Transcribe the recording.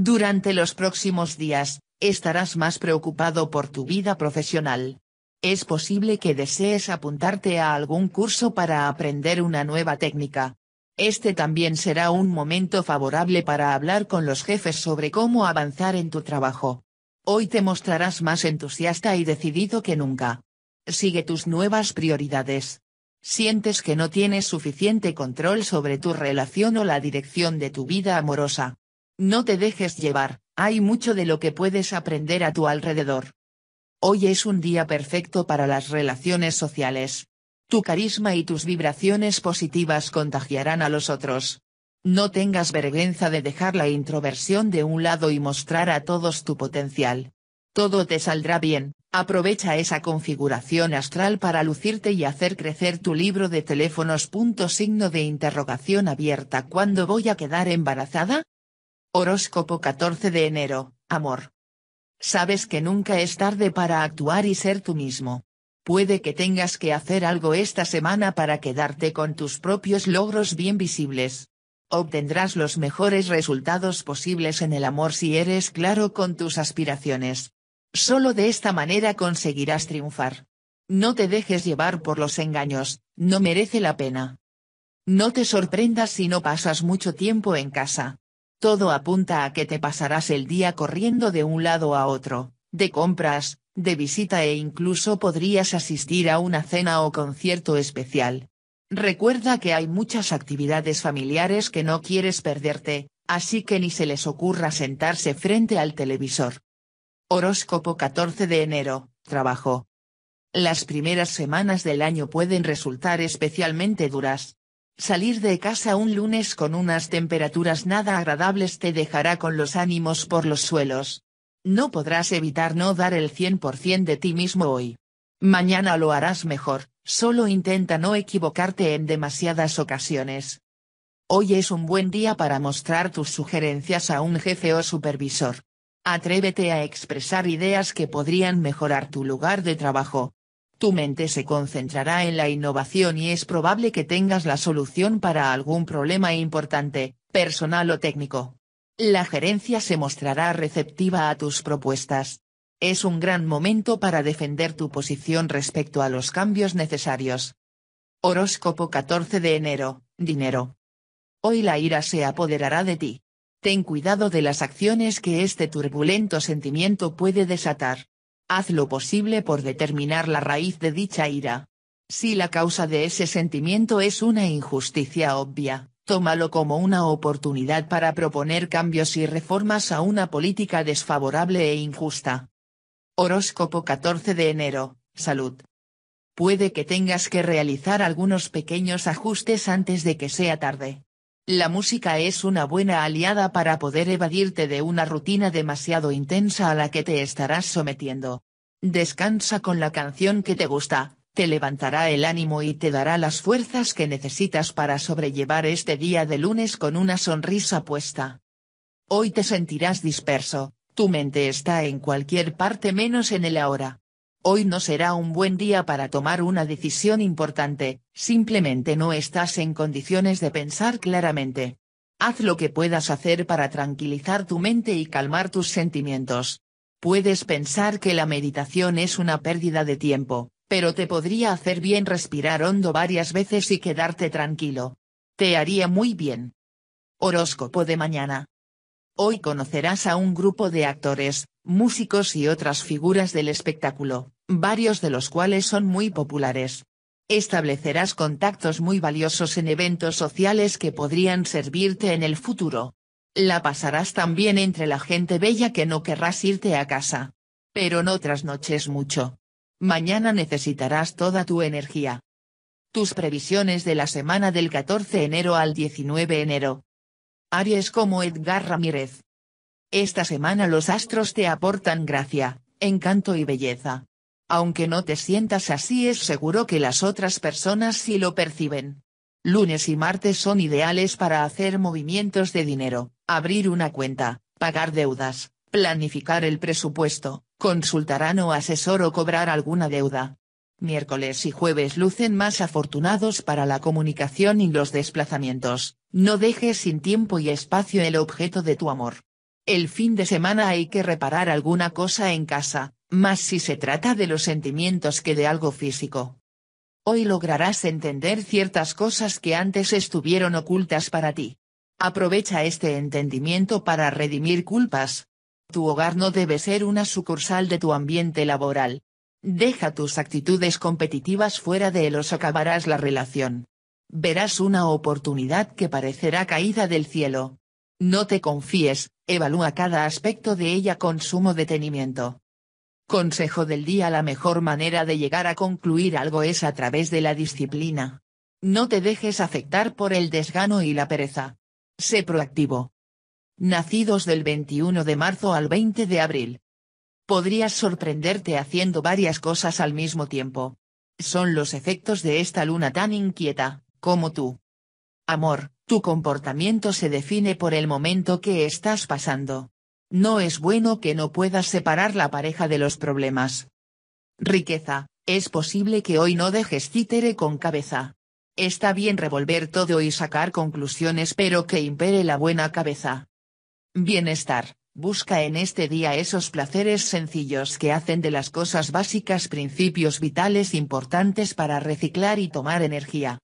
Durante los próximos días, estarás más preocupado por tu vida profesional. Es posible que desees apuntarte a algún curso para aprender una nueva técnica. Este también será un momento favorable para hablar con los jefes sobre cómo avanzar en tu trabajo. Hoy te mostrarás más entusiasta y decidido que nunca. Sigue tus nuevas prioridades. Sientes que no tienes suficiente control sobre tu relación o la dirección de tu vida amorosa. No te dejes llevar, hay mucho de lo que puedes aprender a tu alrededor. Hoy es un día perfecto para las relaciones sociales. Tu carisma y tus vibraciones positivas contagiarán a los otros. No tengas vergüenza de dejar la introversión de un lado y mostrar a todos tu potencial. Todo te saldrá bien, aprovecha esa configuración astral para lucirte y hacer crecer tu libro de teléfonos. signo de interrogación abierta. ¿Cuándo voy a quedar embarazada? Horóscopo 14 de enero, amor. Sabes que nunca es tarde para actuar y ser tú mismo. Puede que tengas que hacer algo esta semana para quedarte con tus propios logros bien visibles. Obtendrás los mejores resultados posibles en el amor si eres claro con tus aspiraciones. Solo de esta manera conseguirás triunfar. No te dejes llevar por los engaños, no merece la pena. No te sorprendas si no pasas mucho tiempo en casa. Todo apunta a que te pasarás el día corriendo de un lado a otro, de compras, de visita e incluso podrías asistir a una cena o concierto especial. Recuerda que hay muchas actividades familiares que no quieres perderte, así que ni se les ocurra sentarse frente al televisor. Horóscopo 14 de enero, trabajo. Las primeras semanas del año pueden resultar especialmente duras, Salir de casa un lunes con unas temperaturas nada agradables te dejará con los ánimos por los suelos. No podrás evitar no dar el 100% de ti mismo hoy. Mañana lo harás mejor, solo intenta no equivocarte en demasiadas ocasiones. Hoy es un buen día para mostrar tus sugerencias a un jefe o supervisor. Atrévete a expresar ideas que podrían mejorar tu lugar de trabajo. Tu mente se concentrará en la innovación y es probable que tengas la solución para algún problema importante, personal o técnico. La gerencia se mostrará receptiva a tus propuestas. Es un gran momento para defender tu posición respecto a los cambios necesarios. Horóscopo 14 de enero, dinero. Hoy la ira se apoderará de ti. Ten cuidado de las acciones que este turbulento sentimiento puede desatar haz lo posible por determinar la raíz de dicha ira. Si la causa de ese sentimiento es una injusticia obvia, tómalo como una oportunidad para proponer cambios y reformas a una política desfavorable e injusta. Horóscopo 14 de enero, Salud. Puede que tengas que realizar algunos pequeños ajustes antes de que sea tarde. La música es una buena aliada para poder evadirte de una rutina demasiado intensa a la que te estarás sometiendo. Descansa con la canción que te gusta, te levantará el ánimo y te dará las fuerzas que necesitas para sobrellevar este día de lunes con una sonrisa puesta. Hoy te sentirás disperso, tu mente está en cualquier parte menos en el ahora. Hoy no será un buen día para tomar una decisión importante, simplemente no estás en condiciones de pensar claramente. Haz lo que puedas hacer para tranquilizar tu mente y calmar tus sentimientos. Puedes pensar que la meditación es una pérdida de tiempo, pero te podría hacer bien respirar hondo varias veces y quedarte tranquilo. Te haría muy bien. Horóscopo de mañana. Hoy conocerás a un grupo de actores, músicos y otras figuras del espectáculo, varios de los cuales son muy populares. Establecerás contactos muy valiosos en eventos sociales que podrían servirte en el futuro. La pasarás también entre la gente bella que no querrás irte a casa. Pero no trasnoches mucho. Mañana necesitarás toda tu energía. Tus previsiones de la semana del 14 de enero al 19 de enero. Aries como Edgar Ramírez. Esta semana los astros te aportan gracia, encanto y belleza. Aunque no te sientas así es seguro que las otras personas sí lo perciben. Lunes y martes son ideales para hacer movimientos de dinero, abrir una cuenta, pagar deudas, planificar el presupuesto, consultarán o asesor o cobrar alguna deuda. Miércoles y jueves lucen más afortunados para la comunicación y los desplazamientos, no dejes sin tiempo y espacio el objeto de tu amor. El fin de semana hay que reparar alguna cosa en casa, más si se trata de los sentimientos que de algo físico. Hoy lograrás entender ciertas cosas que antes estuvieron ocultas para ti. Aprovecha este entendimiento para redimir culpas. Tu hogar no debe ser una sucursal de tu ambiente laboral. Deja tus actitudes competitivas fuera de él o acabarás la relación. Verás una oportunidad que parecerá caída del cielo, no te confíes, evalúa cada aspecto de ella con sumo detenimiento. Consejo del día La mejor manera de llegar a concluir algo es a través de la disciplina. No te dejes afectar por el desgano y la pereza. Sé proactivo. Nacidos del 21 de marzo al 20 de abril. Podrías sorprenderte haciendo varias cosas al mismo tiempo. Son los efectos de esta luna tan inquieta, como tú. Amor, tu comportamiento se define por el momento que estás pasando. No es bueno que no puedas separar la pareja de los problemas. Riqueza, es posible que hoy no dejes títere con cabeza. Está bien revolver todo y sacar conclusiones pero que impere la buena cabeza. Bienestar, busca en este día esos placeres sencillos que hacen de las cosas básicas principios vitales importantes para reciclar y tomar energía.